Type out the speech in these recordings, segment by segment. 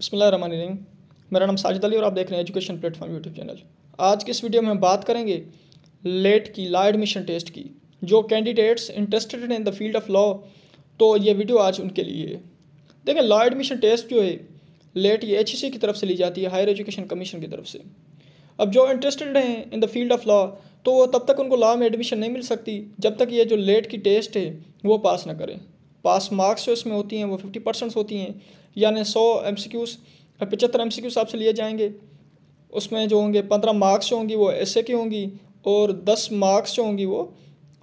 बसमीम मेरा नाम साजिद अली और आप देख रहे हैं एजुकेशन प्लेटफॉर्म यूट्यूब चैनल आज के इस वीडियो में हम बात करेंगे लेट की ला एडमिशन टेस्ट की जो candidates interested in the field of law तो ये वीडियो आज उनके लिए है देखें लॉ एडमिशन टेस्ट जो है लेट ये एच की तरफ से ली जाती है हायर एजुकेशन कमीशन की तरफ से अब जो इंटरेस्टेड हैं in the field of law तो वो तब तक उनको लॉ में एडमिशन नहीं मिल सकती जब तक ये जो लेट की टेस्ट है वो पास ना करें पास मार्क्स जो इसमें होती हैं वो फिफ्टी परसेंट होती हैं यानी सौ एम सी क्यूज़ पचहत्तर एम सी क्यूज़ आपसे लिए जाएंगे उसमें जो होंगे पंद्रह मार्क्स जो होंगी वो ऐसे की होंगी और दस मार्क्स जो होंगी वो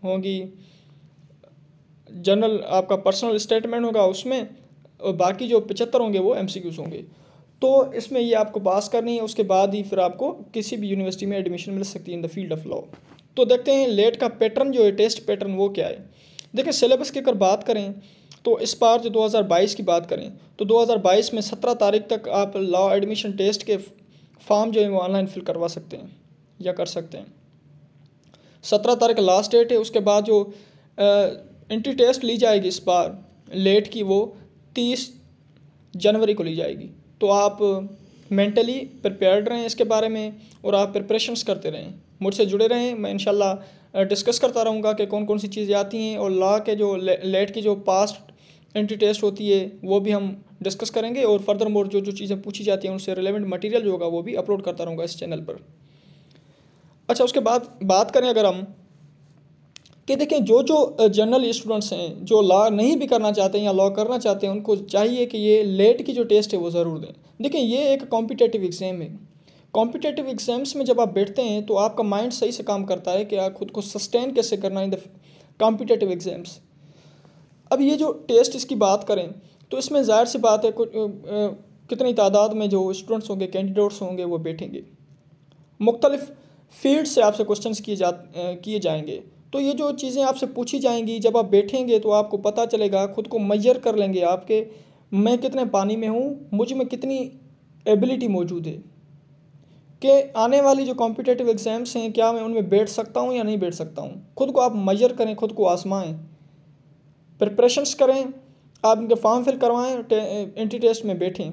होंगी जनरल आपका पर्सनल स्टेटमेंट होगा उसमें और बाकी जो पचहत्तर होंगे वो एम होंगे तो इसमें ये आपको पास करनी है उसके बाद ही फिर आपको किसी भी यूनिवर्सिटी में एडमिशन मिल सकती है in the field of law तो देखते हैं लेट का पैटर्न जो है टेस्ट पैटर्न वो क्या है देखिए सिलेबस की अगर बात करें तो इस बार जो 2022 की बात करें तो 2022 में 17 तारीख तक आप लॉ एडमिशन टेस्ट के फॉर्म जो है वो ऑनलाइन फिल करवा सकते हैं या कर सकते हैं सत्रह तारीख लास्ट डेट है उसके बाद जो एंट्री टेस्ट ली जाएगी इस बार लेट की वो तीस जनवरी को ली जाएगी तो आप मेंटली प्रिपेयर्ड रहें इसके बारे में और आप प्रिपरेशंस करते रहें मुझसे जुड़े रहें मैं इनशाला डिस्कस करता रहूँगा कि कौन कौन सी चीज़ें आती हैं और लॉ के जो ले, लेट की जो पास्ट एंट्री टेस्ट होती है वो भी हम डिस्कस करेंगे और फर्दर मोर जो जो चीज़ें पूछी जाती हैं उनसे रिलेवेंट मटेरियल जो होगा वो भी अपलोड करता रहूँगा इस चैनल पर अच्छा उसके बाद बात करें अगर हम कि देखें जो जो जनरल स्टूडेंट्स हैं जो लॉ नहीं भी करना चाहते हैं या लॉ करना चाहते हैं उनको चाहिए कि ये लेट की जो टेस्ट है वो ज़रूर दें देखें ये एक कॉम्पिटेटिव एग्ज़ाम है कॉम्पिटेटिव एग्ज़ाम्स में जब आप बैठते हैं तो आपका माइंड सही से काम करता है कि आप खुद को सस्टेन कैसे करना है इन द कॉम्पिटेटिव एग्ज़ाम्स अब ये जो टेस्ट इसकी बात करें तो इसमें ज़ाहिर सी बात है कुछ कितनी तादाद में जो स्टूडेंट्स होंगे कैंडिडेट्स होंगे वो बैठेंगे मुख्तलिफ़ फील्ड से आपसे क्वेश्चन किए जा किए जाएंगे तो ये जो चीज़ें आपसे पूछी जाएंगी जब आप बैठेंगे तो आपको पता चलेगा खुद को मैयर कर लेंगे आपके मैं कितने पानी में हूँ मुझ में कितनी एबिलिटी मौजूद है कि आने वाली जो कॉम्पिटेटिव एग्ज़ाम्स हैं क्या मैं उनमें बैठ सकता हूँ या नहीं बैठ सकता हूँ खुद को आप मैयर करें खुद को आसमाएँ प्रिपरेशंस करें आप इनके फॉर्म फिल करवाएं टे, टेस्ट में बैठें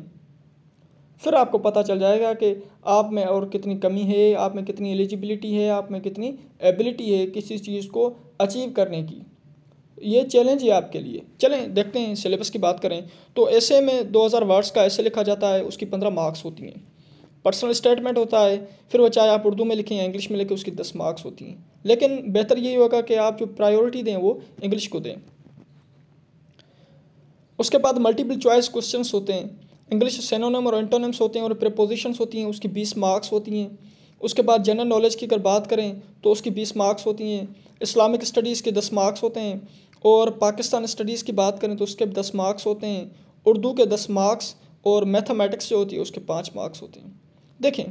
फिर आपको पता चल जाएगा कि आप में और कितनी कमी है आप में कितनी एलिजिबिलिटी है आप में कितनी एबिलिटी है किसी चीज़ को अचीव करने की ये चैलेंज है आपके लिए चलें देखते हैं सिलेबस की बात करें तो ऐसे में 2000 वर्ड्स का ऐसे लिखा जाता है उसकी 15 मार्क्स होती हैं पर्सनल स्टेटमेंट होता है फिर वो चाहे आप उर्दू में लिखें या इंग्लिश में लिखें उसकी दस मार्क्स होती हैं लेकिन बेहतर यही होगा कि आप जो प्रायोरिटी दें वो इंग्लिश को दें उसके बाद मल्टीपल चॉइस क्वेश्चन होते हैं इंग्लिश सेनोनम और एंटोनम्स होते हैं और प्रपोजिशंस होती हैं उसकी बीस मार्क्स होती हैं उसके बाद जनरल नॉलेज की अगर बात करें तो उसकी बीस मार्क्स होती हैं इस्लामिक स्टडीज़ के दस मार्क्स होते हैं और पाकिस्तान स्टडीज़ की बात करें तो उसके दस मार्क्स होते हैं उर्दू के दस मार्क्स और मैथमेटिक्स जो होती है उसके पाँच मार्क्स होते हैं देखें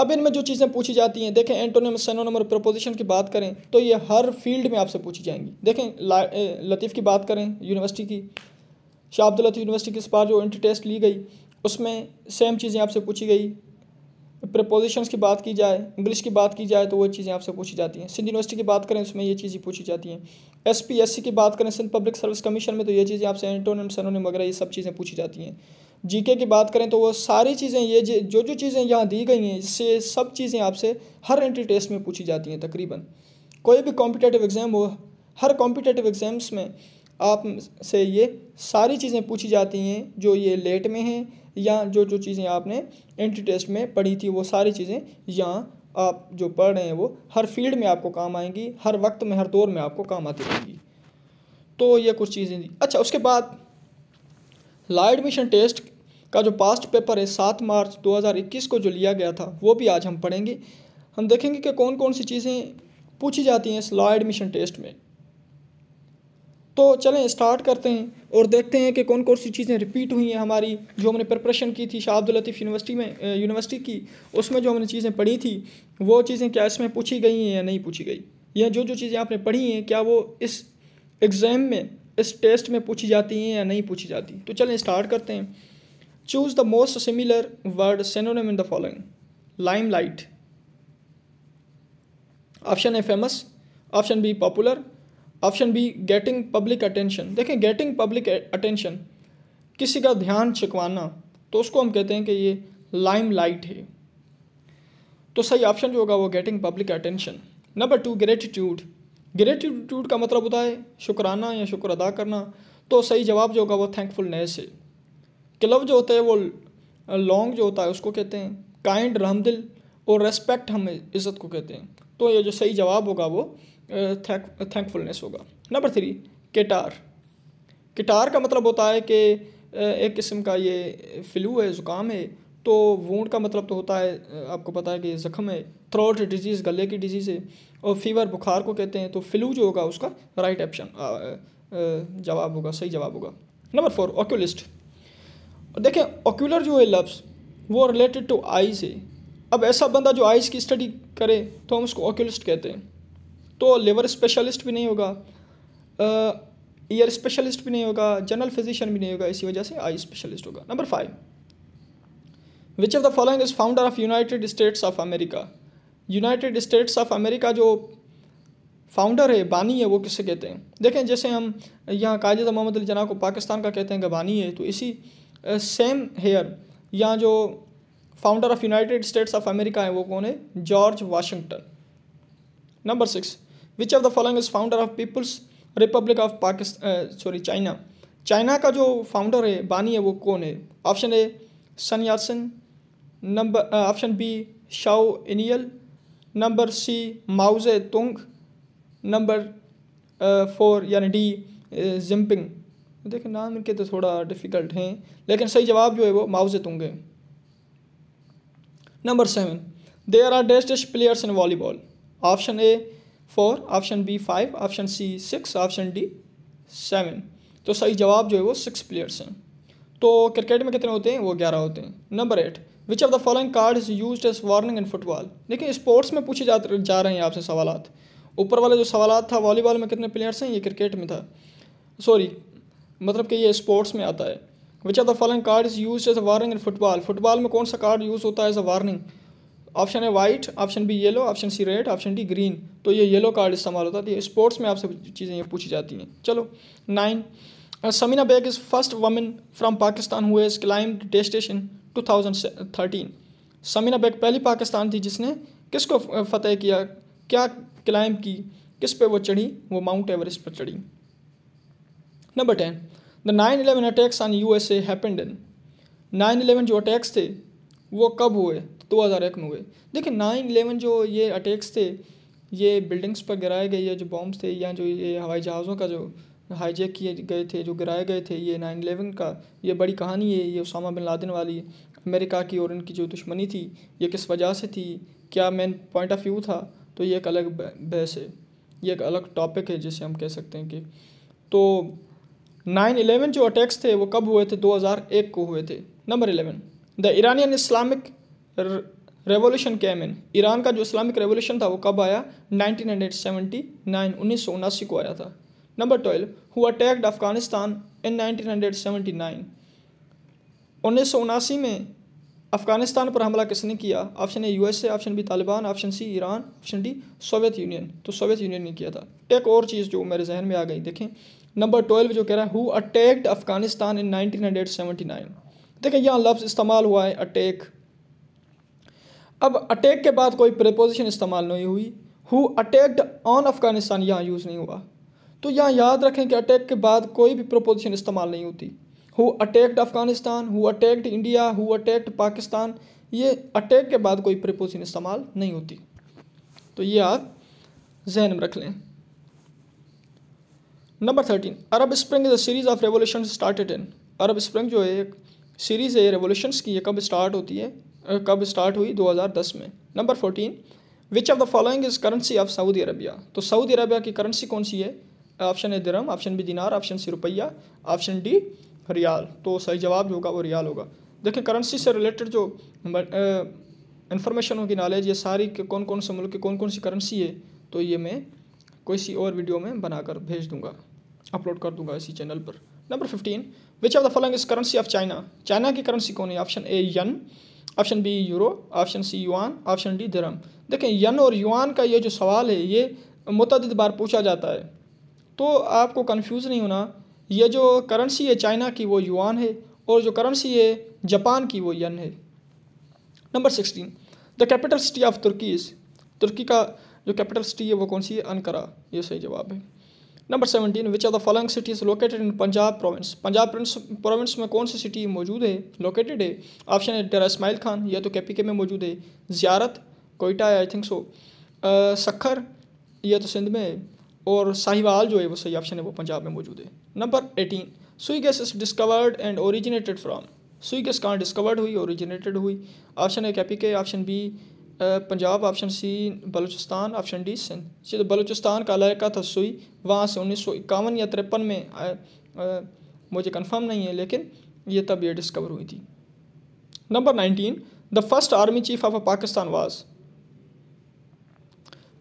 अब इनमें जो चीज़ें पूछी जाती हैं देखें एंटोनियम सेनोनम और प्रपोजिशन की बात करें तो ये हर फील्ड में आपसे पूछी जाएंगी देखें लतीफ़ की बात करें यूनिवर्सिटी की शाह अब्दुल लतीफ़ यूनिवर्सिटी की इस बार जो एंट्री टेस्ट ली गई उसमें सेम चीज़ें आपसे पूछी गई प्रपोजिशन की बात की जाए इंग्लिश की बात की जाए तो वो चीज़ें आपसे पूछी जाती हैं सिंध यूनिवर्सिटी की बात करें उसमें ये चीज़ें पूछी जाती हैं एस पी एस सी की बात करें सिंध पब्लिक सर्विस कमीशन में तो ये चीज़ें आपसे एंटोनियम सनोनिम वगैरह ये सब चीज़ें पूछी जाती हैं जीके की बात करें तो वो सारी चीज़ें ये जो जो चीज़ें यहाँ दी गई हैं इससे सब चीज़ें आपसे हर एंट्री टेस्ट में पूछी जाती हैं तकरीबन कोई भी कॉम्पिटेटिव एग्ज़ाम हो हर कॉम्पिटेटिव एग्ज़ाम्स में आप से ये सारी चीज़ें पूछी जाती हैं जो ये लेट में हैं या जो जो चीज़ें आपने एंट्री टेस्ट में पढ़ी थी वो सारी चीज़ें यहाँ आप जो पढ़ रहे हैं वो हर फील्ड में आपको काम आएंगी हर वक्त में हर दौर में आपको काम आती रहेंगी तो ये कुछ चीज़ें अच्छा उसके बाद ला एडमिशन टेस्ट का जो पास्ट पेपर है सात मार्च 2021 को जो लिया गया था वो भी आज हम पढ़ेंगे हम देखेंगे कि कौन कौन सी चीज़ें पूछी जाती हैं इस लॉ एडमिशन टेस्ट में तो चलें स्टार्ट करते हैं और देखते हैं कि कौन कौन सी चीज़ें रिपीट हुई हैं हमारी जो हमने प्रिपरेशन की थी शाह लतीफ़ यूनिवर्सिटी में यूनिवर्सिटी की उसमें जो हमने चीज़ें पढ़ी थी वो चीज़ें क्या इसमें पूछी गई हैं या नहीं पूछी गई या जो जो चीज़ें आपने पढ़ी हैं क्या वो इस एग्ज़ाम में इस टेस्ट में पूछी जाती हैं या नहीं पूछी जाती तो चलें स्टार्ट करते हैं Choose the most similar word synonym in the following limelight. Option A famous option B popular option B getting public attention देखें गेटिंग पब्लिक अटेंशन किसी का ध्यान छिकवाना तो उसको हम कहते हैं कि ये लाइम लाइट है तो सही ऑप्शन जो होगा वो getting public attention number two gratitude gratitude का मतलब होता है शुक्राना या शुक्र अदा करना तो सही जवाब जो होगा वो थैंकफुलनेस है क्लब जो होता है वो लॉन्ग जो होता है उसको कहते हैं काइंड रहमदिल और रेस्पेक्ट हम इज़्ज़त को कहते हैं तो ये जो सही जवाब होगा वो थैंक थैंकफुलनेस होगा नंबर थ्री किटार किटार का मतलब होता है कि एक किस्म का ये फ्लू है ज़ुकाम है तो वूड का मतलब तो होता है आपको पता है कि ज़ख़म है थ्रोट डिजीज़ गले की डिजीज़ है और फीवर बुखार को कहते हैं तो फ्लू जो होगा उसका राइट ऑप्शन जवाब होगा सही जवाब होगा नंबर फोर ऑक्यूलिस्ट और देखें ऑक्यूलर जो है लफ्स वो रिलेटेड टू आइज़ है अब ऐसा बंदा जो आइज़ की स्टडी करे तो हम उसको ऑक्यूलिस्ट कहते हैं तो लिवर स्पेशलिस्ट भी नहीं होगा ईयर स्पेशलिस्ट भी नहीं होगा जनरल फिजिशियन भी नहीं होगा इसी वजह से आई स्पेशलिस्ट होगा number five which of the following is founder of United States of America United States of America जो फाउंडर है बानी है वो किससे कहते हैं देखें जैसे हम यहाँ कायद मोहम्मद अली जना को पाकिस्तान का कहते हैं गबानी है तो इसी सेम uh, हेयर यहाँ जो founder of United States of America है वो कौन है George Washington number six which of the following is founder of People's Republic of Pakistan sorry China China का जो फाउंडर है बानी है वो कौन है option A Sun Yat sen number option B Zhou Enlai number C Mao Tse tung number four यानी D Jinping uh, देखिए नाम इनके तो थोड़ा डिफ़िकल्ट हैं लेकिन सही जवाब जो है वो Mao Tse tung number seven there are best players in volleyball option A four option B five option C six option D seven तो सही जवाब जो है वो सिक्स प्लेयर्स हैं तो क्रिकेट में कितने होते हैं वो ग्यारह होते हैं number eight which of the following card is use as warning in football देखिए स्पोर्ट्स में पूछे जा जा रहे हैं आपसे सवाल ऊपर वाले जो सवाल था वॉलीबॉल में कितने प्लेयर्स हैं ये क्रिकेट में था सॉरी मतलब कि ये स्पोर्ट्स में आता है which are the following card is use as a warning in football football में कौन सा कार्ड यूज़ होता है एज अ वार्निंग ऑप्शन है white option B yellow option C red option D green तो ये येलो कार्ड इस्तेमाल होता है स्पोर्ट्स तो में आपसे चीज़ें ये पूछी जाती हैं चलो nine Samina Baig is first women from Pakistan who is climb the station two thousand thirteen Samina Baig पहली पाकिस्तान थी जिसने किसको uh, फतेह किया क्या क्लाइम की किस पे वो चढ़ी वो माउंट एवरेस्ट पर चढ़ी number ten the nine eleven attacks on U S happened happened in nine eleven जो अटैक्स थे वो कब हुए दो हज़ार एक में हुए देखिए नाइन इलेवन जो ये अटैक्स थे ये बिल्डिंग्स पर गिराए गए या जो बॉम्ब्स थे या जो ये हवाई जहाज़ों का जो हाईजेक किए गए थे जो गिराए गए थे ये नाइन इलेवन का ये बड़ी कहानी है ये उसामा बिन लादिन वाली अमेरिका की और इनकी जो दुश्मनी थी ये किस वजह से थी क्या मेन पॉइंट ऑफ व्यू था तो ये एक अलग बहस है ये एक अलग टॉपिक है जिसे हम कह सकते हैं कि तो नाइन इलेवन जो अटैक्स थे वो कब हुए थे 2001 को हुए थे number eleven the Iranian Islamic revolution came in Iran का जो इस्लामिक रेवोल्यूशन था वो कब आया सौ उनासी को आया था number twelve who attacked Afghanistan in 1979 उन्नीस में अफगानिस्तान पर हमला किसने किया option A USA option B Taliban option C Iran option D Soviet Union तो सोवियत यूनियन ने किया था एक और चीज़ जो मेरे जहन में आ गई देखें नंबर ट्वेल्व जो कह रहा है हु अटैक्ड अफगानिस्तान इन 1979 देखें यहाँ लफ्ज़ इस्तेमाल हुआ है अटैक अब अटैक के बाद कोई प्रपोजिशन इस्तेमाल नहीं हुई हु अटैक्ड ऑन अफगानिस्तान यहाँ यूज़ नहीं हुआ तो यहाँ याद रखें कि अटैक के बाद कोई भी प्रपोजिशन इस्तेमाल नहीं होती who attacked Afghanistan who attacked India who attacked Pakistan ये अटैक के बाद कोई प्रपोजिशन इस्तेमाल नहीं होती तो ये आप जहन में रख लें number thirteen Arab Spring is a series of revolution started in Arab Spring जो है एक सीरीज़ है रेवोल्यूशन की ये कब स्टार्ट होती है कब स्टार्ट हुई 2010 में number fourteen which of the following is currency of Saudi Arabia तो सऊदी अरबिया की करेंसी कौन सी है ऑप्शन है dirham option B dinar option C रुपया ऑप्शन डी रियाल तो सही जवाब जो होगा वो रियाल होगा देखिए करेंसी से रिलेटेड जो इंफॉर्मेशन होगी नॉलेज ये सारी के कौन कौन से मुल्क की कौन कौन सी करेंसी है तो ये मैं कोई सी और वीडियो में बनाकर भेज दूँगा अपलोड कर दूंगा इसी चैनल पर number fifteen which of the following is currency of China China की करेंसी कौन है option A yen option B euro option C yuan option D धर्म देखें यन और युआन का ये जो सवाल है ये मुतद बार पूछा जाता है तो आपको कन्फ्यूज़ नहीं होना ये जो करेंसी है चाइना की वो युआन है और जो करेंसी है जापान की वो यन है number sixteen the capital city of Turkey is तुर्की का जो कैपिटल सिटी है वो कौन सी है अनकरा ये सही जवाब है number seventeen which are the following city is located in Punjab province Punjab province में कौन सी सिटी मौजूद है लोकेटेड है ऑप्शन है डेरा इसमाइल खान या तो कैपी के में मौजूद है जियारत कोयटा है आई थिंक सो सखर या तो सिंध में है और साहिवाल जो है वो सही ऑप्शन है वो पंजाब में मौजूद है number eighteen Sui gas is discovered and originated from Sui gas कहाँ डिस्कवर्ड हुई ओरिजिनेटेड हुई ऑप्शन है कैपी के option B Punjab option C Balochistan option D Sindh सिर्फ बलूचिस्तान का लड़का था सुई वहाँ से उन्नीस सौ इक्यावन या तिरपन में आ, आ, मुझे कंफर्म नहीं है लेकिन ये तब ये डिस्कवर हुई थी number nineteen the first army chief of Pakistan was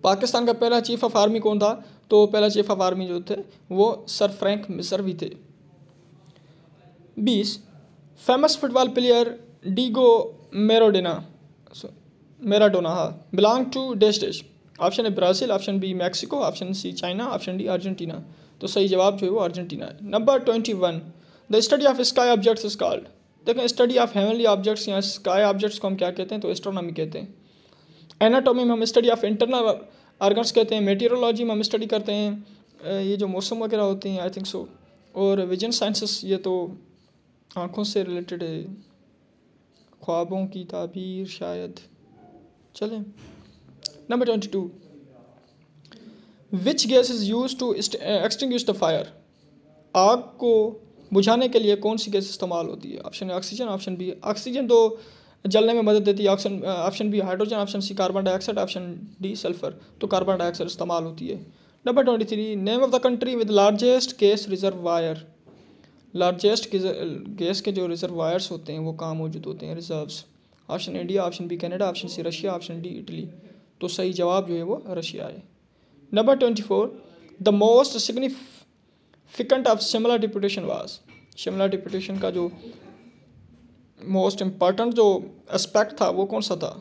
Pakistan का पहला चीफ ऑफ आर्मी कौन था तो पहला चीफ ऑफ आर्मी जो थे वो सर फ्रैंक मिसर भी थे बीस famous football player Diego Maradona Maradona हाँ belong to this state option है Brazil option B Mexico option C China option D Argentina तो सही जवाब जो है वो अर्जेंटीना है number twenty one the study of sky objects is called देखें स्टडी ऑफ हेवनली ऑब्जेक्ट्स या स्काई ऑब्जेक्ट्स को हम क्या कहते हैं तो एस्ट्रोनॉमी कहते हैं एनाटोमी में हम स्टडी ऑफ इंटरनल ऑर्गन्स कहते हैं मेटेरोलॉजी में हम स्टडी करते हैं ये जो मौसम वगैरह होते हैं आई थिंक सो और विजन साइंसेस ये तो आँखों से रिलेटेड है ख्वाबों की ताबीर शायद चलें number twenty two which gas is used to extinguish the fire आग को बुझाने के लिए कौन सी गैस इस्तेमाल होती है option oxygen option B oxygen तो जलने में मदद देती है option option B hydrogen option C carbon dioxide option D sulphur तो कार्बन डाइऑक्साइड इस्तेमाल होती है number twenty three name of the country with largest gas reserve where largest gas के जो रिजर्व वायर्स होते हैं वो कहाँ मौजूद होते हैं reserves option India option B Canada option C Russia option D Italy तो सही जवाब जो है वो रशिया है number twenty four the most significant of Simla deputation was Simla deputation का जो मोस्ट इम्पॉर्टेंट जो एस्पेक्ट था वो कौन सा था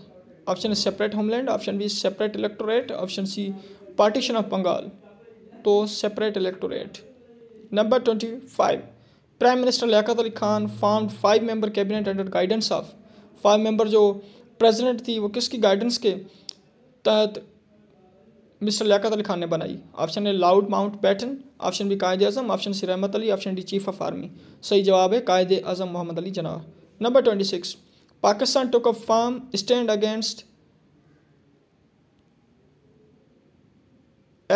option separate homeland option B separate electorate option C partition of Bengal तो separate electorate number twenty five prime minister Liaquat Ali Khan form five member cabinet under guidance of five member जो प्रेसिडेंट थी वो किसकी गाइडेंस के तहत मिस्टर लियात अली खान ने बनाई option A Lord Mountbatten option B Quaid Azam option C Rehmat Ali option D chief of army सही जवाब है Quaid Azam Mohammad Ali Jinnah number twenty six Pakistan took a firm stand against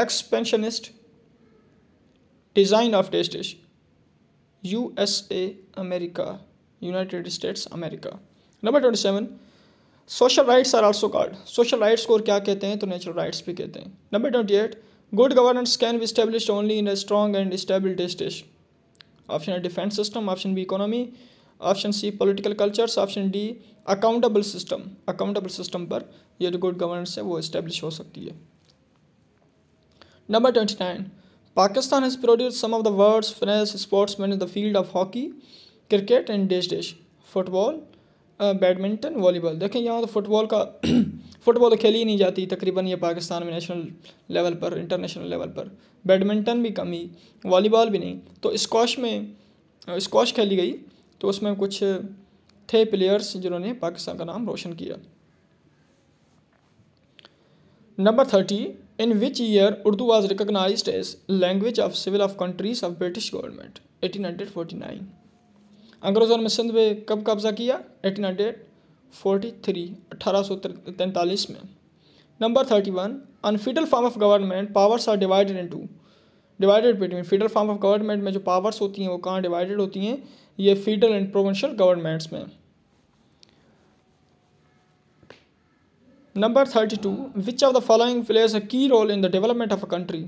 expansionist design of टेस्टिश U S A America United States America number twenty seven social rights are also called social rights को और क्या कहते हैं तो नेचुरल राइट्स भी कहते हैं number twenty eight good governance can be establish only in a strong and stable डिस्टिश option A defence system option B economy option C political cultures option D accountable system accountable system पर ये जो good governance है वो establish हो सकती है number twenty nine Pakistan has produce some of the world's फ्रेस sports man in the field of hockey cricket and dash dash football badminton volleyball देखें यहाँ तो फुटबॉल का फुटबॉल तो खेली ही नहीं जाती तकरीबन ये पाकिस्तान में नेशनल लेवल पर इंटरनेशनल लेवल पर बैडमिंटन भी कम ही वॉलीबॉल भी नहीं तो स्कॉश में स्क्वाश खेली गई तो उसमें कुछ थे प्लेयर्स जिन्होंने पाकिस्तान का नाम रोशन किया number thirty in which year Urdu was recognise as language of civil of countries of British government eighteen hundred forty nine अंग्रेज़ों ने सिंध पे कब कब्ज़ा किया एटीन हंड्रेड फोर्टी थ्री अट्ठारह सौ तैंतालीस में number thirty one in federal form of government powers are divided into divided between federal form of government में जो पावर्स होती हैं वो कहाँ डिवाइडेड होती हैं ये फीडल एंड प्रोविंशियल गवर्नमेंट्स में number thirty two which of the following players a key role in the development of a country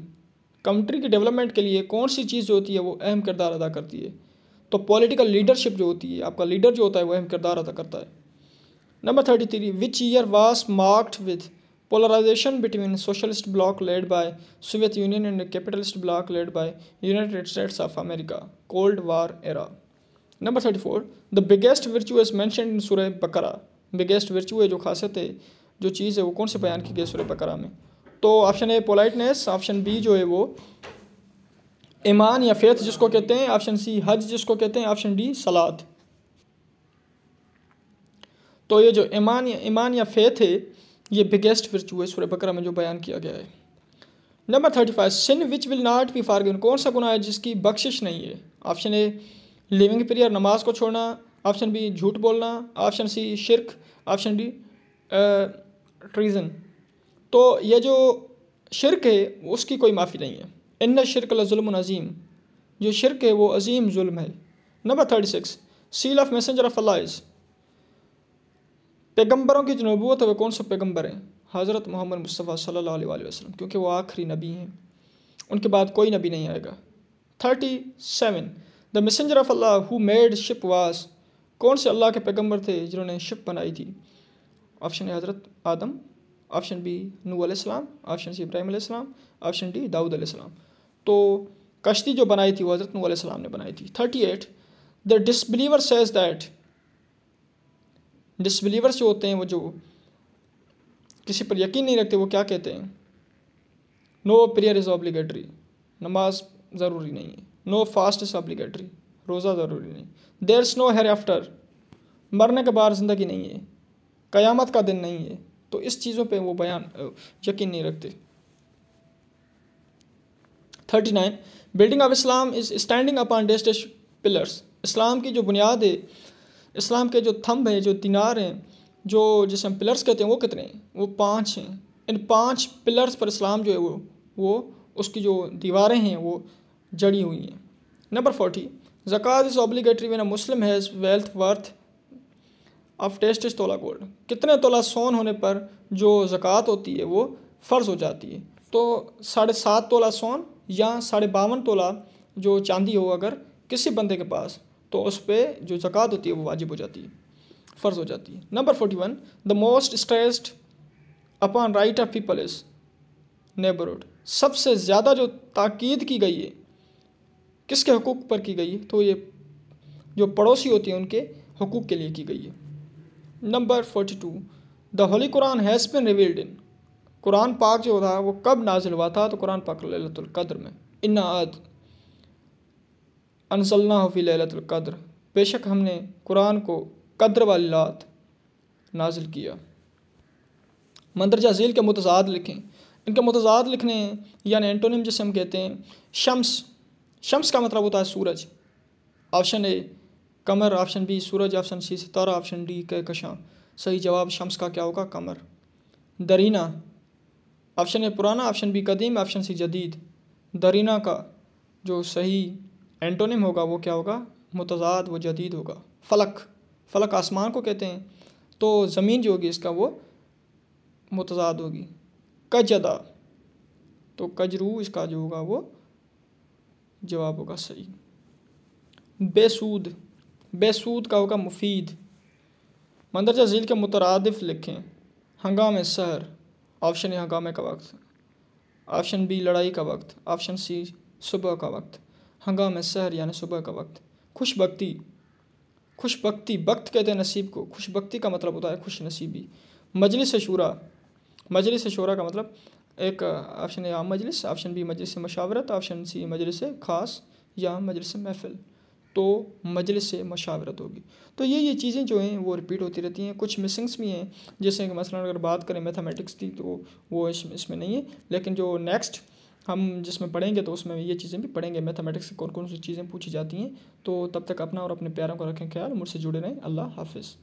country की डेवलपमेंट के लिए कौन सी चीज़ जो होती है वो अहम किरदार अदा करती है तो पॉलिटिकल लीडरशिप जो होती है आपका लीडर जो होता है वह अहम किरदार अदा करता है number thirty three which year was marked with polarisation between socialist bloc led by Soviet Union and capitalist bloc led by United States of America cold war era number thirty four the biggest virtue is mention in Surah Baqarah biggest virtue है जो खासियत है जो चीज़ है वो कौन से बयान की गई सुरह बकरा में तो option A politeness option B जो है वो ईमान या फेथ जिसको कहते हैं ऑप्शन सी हज जिसको कहते हैं ऑप्शन डी सलाद तो ये जो ईमान या ईमान या फेथ है ये बिगेस्ट वर्चू है सूर्य बकरा में जो बयान किया गया है number thirty five sin which will not be forgiven कौन सा गुना है जिसकी बख्शिश नहीं है ऑप्शन ए लिविंग प्रेयर नमाज को छोड़ना ऑप्शन बी झूठ बोलना ऑप्शन सी शिरक ऑप्शन डी ट्रीज़न तो ये जो शिरक है उसकी कोई माफ़ी नहीं है इन शिरकलमज़ीम जो शिरक है वो अजीम जुल्म है number thirty six seal of messenger of अलाइज पैगम्बरों की जो नबूत है वह कौन से पैगम्बर हैं हज़रत मोहम्मद मुस्तफ़ा सल्ला वसलम क्योंकि वह आखिरी नबी हैं उनके बाद कोई नबी नहीं आएगा thirty seven the messenger of Allah who made ship was कौन से अल्लाह के पैगम्बर थे जिन्होंने शिप बनाई थी ऑप्शन ए हज़रत आदम ऑप्शन बी नू आसमाम ऑप्शन सी इब्राहिम आसमाम ऑप्शन डी दाऊद आसमाम तो कश्ती जो बनाई थी वो हज़रत नूह सलाम ने बनाई थी thirty eight the disbeliever says that disbeliever जो होते हैं वो जो किसी पर यकीन नहीं रखते वो क्या कहते हैं नो प्रेयर इज़ ऑब्लिगेटरी नमाज ज़रूरी नहीं है नो फास्ट इज़ ऑब्लीगेटरी रोज़ा ज़रूरी नहीं देर नो हेर आफ्टर मरने के बाद ज़िंदगी नहीं है क़यामत का दिन नहीं है तो इस चीज़ों पे वो बयान यकीन नहीं रखते thirty nine building of Islam is standing upon डेस्टेड पिलर्स इस्लाम की जो बुनियाद है इस्लाम के जो थम्ब हैं जो दीनार हैं जो जिसे हम पिलर्स कहते हैं वो कितने हैं वो पाँच हैं इन पाँच पिलर्स पर इस्लाम जो है वो वो उसकी जो दीवारें हैं वो जड़ी हुई हैं number forty zakat is obligatory when a Muslim has wealth worth of टेस्ट इज तोला गोल्ड कितने तोला सोन होने पर जो जक़ात होती है वो फ़र्ज़ हो जाती है तो साढ़े सात तोला सोन या साढ़े बावन तोला जो चांदी हो अगर किसी बंदे के पास तो उस पर जो जक़ात होती है वो वाजिब हो जाती है फ़र्ज़ हो जाती है number forty one the most stressed upon right of people is neighbourhood सबसे ज़्यादा जो ताक़ीद की गई है किसके हकूक़ पर की गई है तो ये जो पड़ोसी होती है उनके हकूक़ के लिए की गई है number forty two the holy Quran has been revealed in Quran पाक जो था वो कब नाजिल हुआ था तो कुरान पाक ललतुल्क़द्र में इन्नाद अनसल्ला हफ़ी ललतुल्क़द्र बेशक हमने कुरान को कद्र वाली रात नाजिल किया मंदरजा झील के मतजाद लिखें इनके मतजाद लिखने यानी एंटोनिम जिसे हम कहते हैं शम्स शम्स का मतलब होता है सूरज ऑप्शन ए कमर ऑप्शन बी सूरज ऑप्शन सी सितारा ऑप्शन डी कहकशां सही जवाब शम्स का क्या होगा कमर दरीना ऑप्शन ए पुराना ऑप्शन बी कदीम ऑप्शन सी जदीद दरीना का जो सही एंटोनिम होगा वो क्या होगा मुतजाद व जदीद होगा फलक फलक आसमान को कहते हैं तो ज़मीन जो होगी इसका वो मुतजाद होगी कजदा तो कजरू इसका जो होगा वो जवाब होगा सही बेसूद बेसूद का होगा मुफीद मंदरजा झील के मुतरद लिखें हंगामे सहर ऑप्शन यहाँ गामे का वक्त ऑप्शन बी लड़ाई का वक्त ऑप्शन सी सुबह का वक्त हंगामे शहर यानी सुबह का वक्त खुश बख्ती खुश बख्ती वक्त कहते हैं नसीब को खुश बख्ती का मतलब होता है खुश नसीबी मजलिस शूरा मजलिस शूरा का मतलब एक ऑप्शन ए आम मजलिस ऑप्शन बी मजलिस मशावरत ऑप्शन सी मजलिस खास या मजलिस महफिल तो मजलिस से मशावरत होगी तो ये ये चीज़ें जो हैं वो रिपीट होती रहती हैं कुछ मिसिंग्स भी हैं जैसे कि मसला अगर बात करें मैथमेटिक्स की तो वो इसमें इसमें नहीं है लेकिन जो नेक्स्ट हम जिसमें पढ़ेंगे तो उसमें ये चीज़ें भी पढ़ेंगे मैथमेटिक्स से कौन कौन सी चीज़ें पूछी जाती हैं तो तब तक अपना और अपने प्यारों को रखें ख्याल मुझसे जुड़े रहें अल्लाह हाफिज़